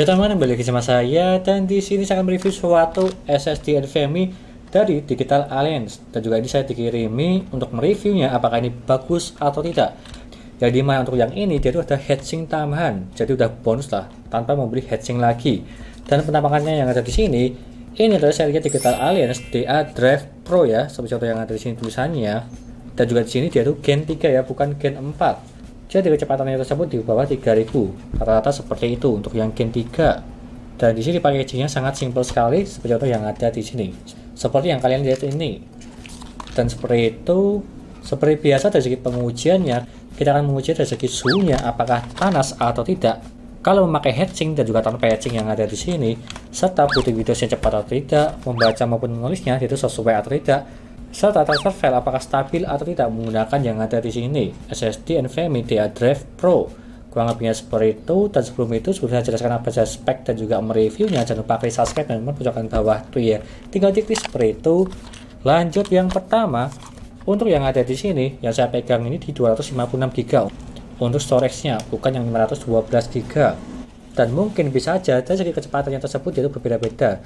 Ya teman-teman, balik lagi sama saya dan di sini saya akan mereview suatu SSD NVMe dari Digital Alliance dan juga ini saya dikirimi untuk mereviewnya apakah ini bagus atau tidak. Jadi mah untuk yang ini dia itu ada heatsink tambahan, jadi udah bonus lah tanpa membeli heatsink lagi. Dan penampakannya yang ada di sini ini adalah seri Digital Alliance DA Drive Pro ya, seperti contoh yang ada di sini tulisannya. Dan juga di sini dia itu Gen 3 ya, bukan Gen 4 jadi kecepatannya tersebut di bawah 3000 rata-rata seperti itu untuk yang gen 3 dan di sini packagingnya sangat simple sekali seperti contoh yang ada di sini seperti yang kalian lihat ini dan seperti itu seperti biasa dari segi pengujiannya kita akan menguji dari segi suhunya apakah panas atau tidak kalau memakai hatching dan juga tanpa hatching yang ada di sini serta putih video cepat atau tidak membaca maupun menulisnya itu sesuai atau tidak serta transfer file apakah stabil atau tidak menggunakan yang ada di sini SSD NVMe Media Drive Pro kurang lebihnya seperti itu dan sebelum itu sudah saya jelaskan apa saja spek dan juga mereviewnya jangan lupa klik subscribe dan teman bawah tuh ya tinggal klik seperti itu lanjut yang pertama untuk yang ada di sini yang saya pegang ini di 256 GB untuk storage-nya bukan yang 512 GB dan mungkin bisa saja dari segi kecepatannya tersebut itu berbeda-beda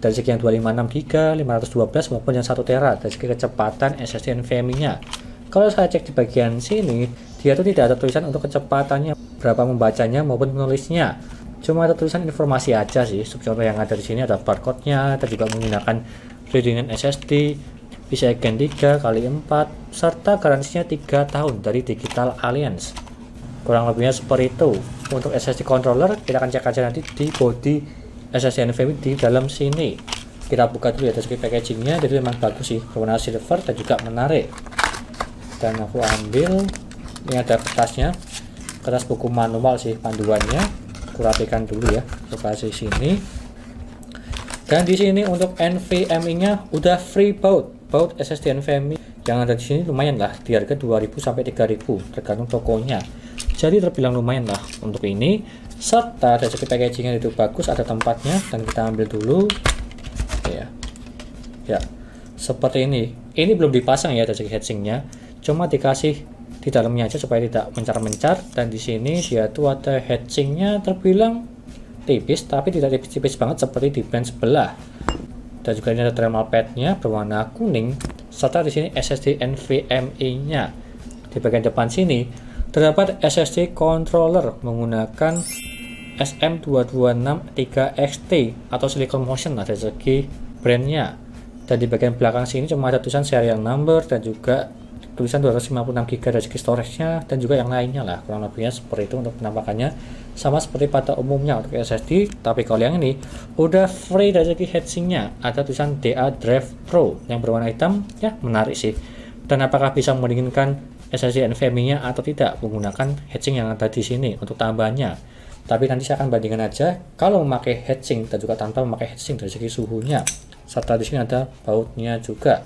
dari segi yang 256 GB, 512 maupun yang 1 tera dari segi kecepatan SSD NVMe-nya. Kalau saya cek di bagian sini, dia itu tidak ada tulisan untuk kecepatannya, berapa membacanya maupun menulisnya. Cuma ada tulisan informasi aja sih. Subcontoh yang ada di sini ada barcode-nya, dan juga menggunakan readingan SSD, PCIe Gen 3 kali 4 serta garansinya 3 tahun dari Digital Alliance. Kurang lebihnya seperti itu. Untuk SSD controller, kita akan cek aja nanti di body SSD NVMe di dalam sini kita buka dulu ya dari packagingnya jadi memang bagus sih berwarna silver dan juga menarik dan aku ambil ini ada kertasnya kertas buku manual sih panduannya kurapikan dulu ya lokasi sini dan di sini untuk NVMe nya udah free baut, baut SSD NVMe yang ada di sini lumayan lah di harga 2000 sampai 3000 tergantung tokonya jadi terbilang lumayan lah untuk ini serta dari segi packagingnya itu bagus ada tempatnya dan kita ambil dulu ya ya seperti ini ini belum dipasang ya dari segi headsingnya cuma dikasih di dalamnya aja supaya tidak mencar-mencar dan di sini dia tuh ada headsingnya terbilang tipis tapi tidak tipis-tipis banget seperti di band sebelah dan juga ini ada thermal padnya berwarna kuning serta di sini SSD NVMe-nya. Di bagian depan sini terdapat SSD controller menggunakan SM2263XT atau Silicon Motion nah, dari segi brandnya. Dan di bagian belakang sini cuma ada tulisan serial number dan juga tulisan 256 GB dari segi storage-nya dan juga yang lainnya lah kurang lebihnya seperti itu untuk penampakannya sama seperti pada umumnya untuk SSD tapi kalau yang ini udah free dari segi heatsinknya ada tulisan DA Drive Pro yang berwarna hitam ya menarik sih dan apakah bisa mendinginkan SSD NVMe-nya atau tidak menggunakan heatsink yang ada di sini untuk tambahannya tapi nanti saya akan bandingkan aja kalau memakai heatsink dan juga tanpa memakai heatsink dari segi suhunya serta di sini ada bautnya juga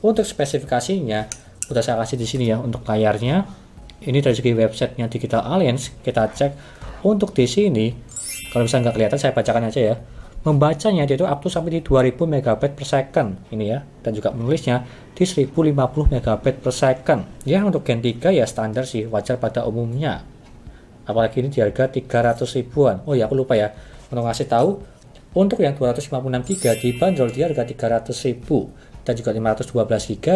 untuk spesifikasinya udah saya kasih di sini ya untuk layarnya ini dari segi websitenya Digital Alliance kita cek untuk di sini kalau misalnya nggak kelihatan saya bacakan aja ya membacanya dia itu up to sampai di 2000 megabit per second ini ya dan juga menulisnya di 1050 megabit per second ya untuk Gen 3 ya standar sih wajar pada umumnya apalagi ini di harga 300 ribuan oh ya aku lupa ya untuk ngasih tahu untuk yang 256 GB dibanderol di harga 300 ribu dan juga 512 GB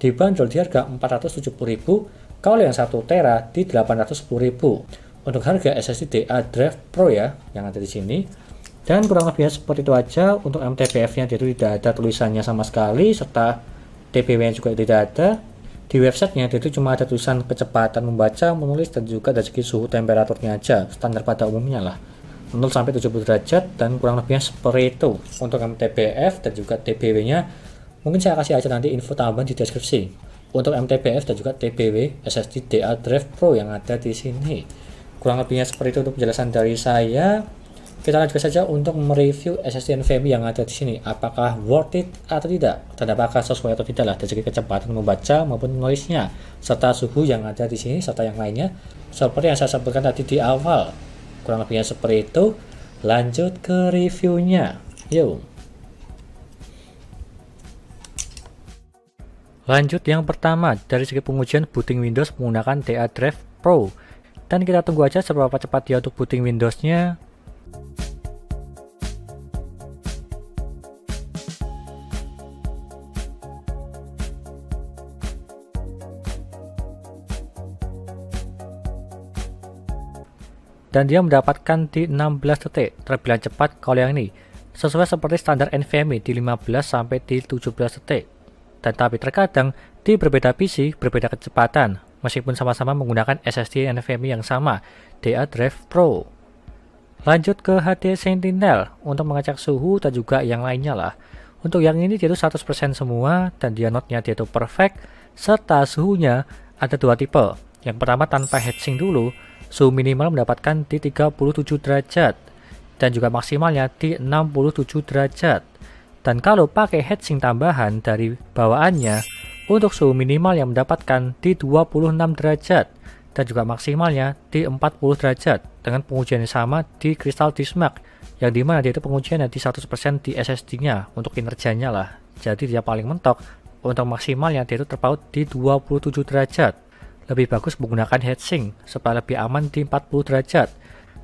dibanderol di harga 470.000 kalau yang 1 tera di 810.000 untuk harga SSD DA Drive Pro ya yang ada di sini dan kurang lebihnya seperti itu aja untuk MTBF nya itu tidak ada tulisannya sama sekali serta TBW nya juga tidak ada di websitenya itu cuma ada tulisan kecepatan membaca, menulis, dan juga dari segi suhu temperaturnya aja, standar pada umumnya lah. 0 sampai 70 derajat dan kurang lebihnya seperti itu untuk MTBF dan juga TBW-nya Mungkin saya kasih aja nanti info tambahan di deskripsi untuk MTBF dan juga TBW SSD DA Drive Pro yang ada di sini. Kurang lebihnya seperti itu untuk penjelasan dari saya. Kita lanjut saja untuk mereview SSD NVMe yang ada di sini. Apakah worth it atau tidak? Dan apakah sesuai atau tidak lah dari segi kecepatan membaca maupun menulisnya serta suhu yang ada di sini serta yang lainnya. Seperti yang saya sampaikan tadi di awal. Kurang lebihnya seperti itu. Lanjut ke reviewnya. Yuk. Lanjut yang pertama, dari segi pengujian booting Windows menggunakan DA Drive Pro. Dan kita tunggu aja seberapa cepat dia untuk booting Windows-nya. dan dia mendapatkan di 16 detik, terbilang cepat kalau yang ini. Sesuai seperti standar NVMe di 15 sampai di 17 detik tetapi terkadang di berbeda PC, berbeda kecepatan, meskipun sama-sama menggunakan SSD NVMe yang sama, DA Drive Pro. Lanjut ke HD Sentinel untuk mengecek suhu dan juga yang lainnya lah. Untuk yang ini dia itu 100% semua dan dia notnya dia itu perfect serta suhunya ada dua tipe. Yang pertama tanpa heatsink dulu, suhu minimal mendapatkan di 37 derajat dan juga maksimalnya di 67 derajat. Dan kalau pakai heatsink tambahan dari bawaannya, untuk suhu minimal yang mendapatkan di 26 derajat dan juga maksimalnya di 40 derajat dengan pengujian yang sama di kristal Dismark yang dimana dia itu pengujiannya di 100% di SSD-nya untuk kinerjanya lah jadi dia paling mentok untuk maksimalnya dia itu terpaut di 27 derajat lebih bagus menggunakan heatsink supaya lebih aman di 40 derajat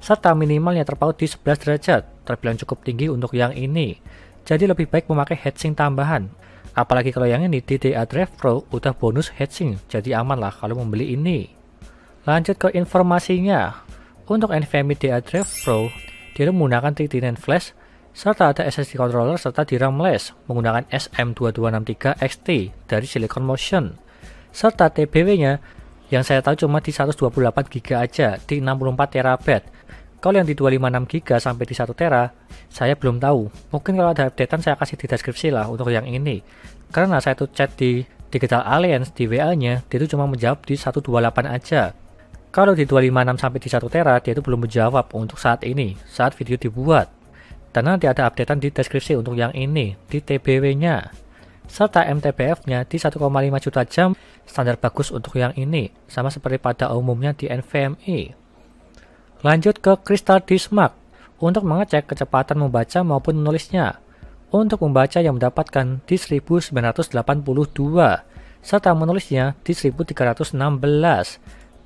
serta minimalnya terpaut di 11 derajat terbilang cukup tinggi untuk yang ini jadi lebih baik memakai heatsink tambahan. Apalagi kalau yang ini DDA Drive Pro udah bonus heatsink, jadi aman lah kalau membeli ini. Lanjut ke informasinya. Untuk NVMe DDA Drive Pro, dia menggunakan Titanium Flash serta ada SSD controller serta DRAM less menggunakan SM2263XT dari Silicon Motion serta TBW-nya yang saya tahu cuma di 128GB aja di 64TB kalau yang di 256 GB sampai di 1 tera, saya belum tahu. Mungkin kalau ada updatean saya kasih di deskripsi lah untuk yang ini. Karena saya tuh chat di Digital Alliance di WA-nya, dia itu cuma menjawab di 128 aja. Kalau di 256 sampai di 1 tera, dia itu belum menjawab untuk saat ini, saat video dibuat. Dan nanti ada updatean di deskripsi untuk yang ini, di TBW-nya. Serta MTBF-nya di 1,5 juta jam, standar bagus untuk yang ini, sama seperti pada umumnya di NVMe. Lanjut ke kristal Dismark untuk mengecek kecepatan membaca maupun menulisnya. Untuk membaca yang mendapatkan di 1982 serta menulisnya di 1316.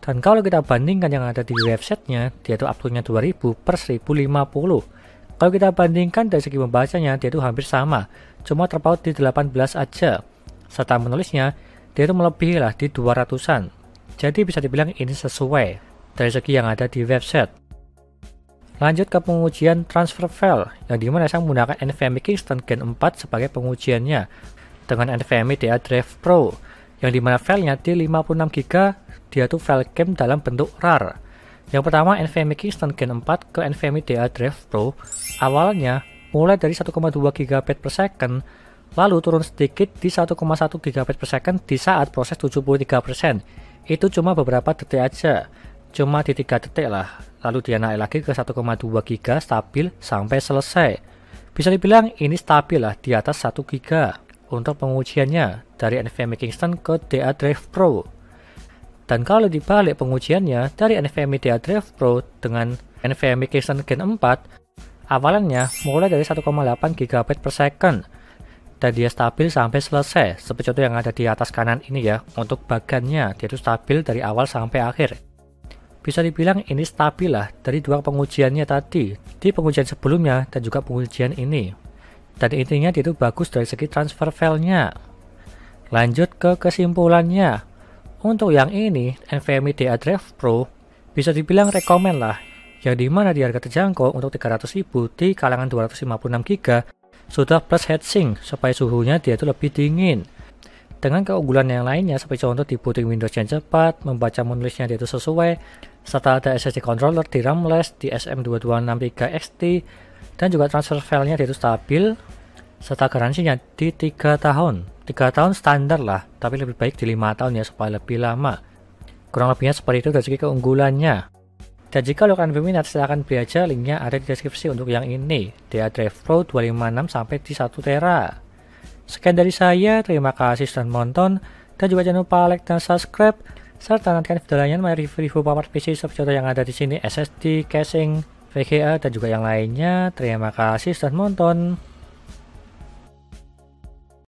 Dan kalau kita bandingkan yang ada di websitenya, dia yaitu uploadnya 2000 per 1050. Kalau kita bandingkan dari segi membacanya, dia itu hampir sama, cuma terpaut di 18 aja. Serta menulisnya, dia itu melebihi lah di 200-an. Jadi bisa dibilang ini sesuai dari segi yang ada di website. Lanjut ke pengujian transfer file, yang dimana saya menggunakan NVMe Kingston Gen 4 sebagai pengujiannya dengan NVMe DA Drive Pro, yang dimana filenya di 56GB dia tuh file game dalam bentuk RAR. Yang pertama NVMe Kingston Gen 4 ke NVMe DA Drive Pro awalnya mulai dari 1,2 GB per second lalu turun sedikit di 1,1 GB per second di saat proses 73%. Itu cuma beberapa detik aja cuma di 3 detik lah lalu dia naik lagi ke 1,2 giga stabil sampai selesai bisa dibilang ini stabil lah di atas 1 giga untuk pengujiannya dari NVMe Kingston ke DA Drive Pro dan kalau dibalik pengujiannya dari NVMe DA Drive Pro dengan NVMe Kingston Gen 4 awalannya mulai dari 1,8 GB per second dan dia stabil sampai selesai seperti contoh yang ada di atas kanan ini ya untuk bagannya dia itu stabil dari awal sampai akhir bisa dibilang ini stabil lah dari dua pengujiannya tadi, di pengujian sebelumnya dan juga pengujian ini. Dan intinya dia itu bagus dari segi transfer filenya Lanjut ke kesimpulannya. Untuk yang ini, NVMe DA Drive Pro bisa dibilang rekomen lah, yang dimana di harga terjangkau untuk 300.000 di kalangan 256GB sudah plus heatsink supaya suhunya dia itu lebih dingin dengan keunggulan yang lainnya seperti contoh di booting Windows yang cepat, membaca menulisnya itu sesuai, serta ada SSD controller di RAM di SM2263XT dan juga transfer filenya itu stabil serta garansinya di 3 tahun 3 tahun standar lah tapi lebih baik di 5 tahun ya supaya lebih lama kurang lebihnya seperti itu dari segi keunggulannya dan jika lo kalian berminat silahkan beli aja linknya ada di deskripsi untuk yang ini DA Drive Pro 256 sampai di 1 tera sekian dari saya terima kasih sudah menonton dan juga jangan lupa like dan subscribe serta nantikan video lainnya review-review power PC soft yang ada di sini SSD, casing, VGA dan juga yang lainnya. Terima kasih sudah menonton.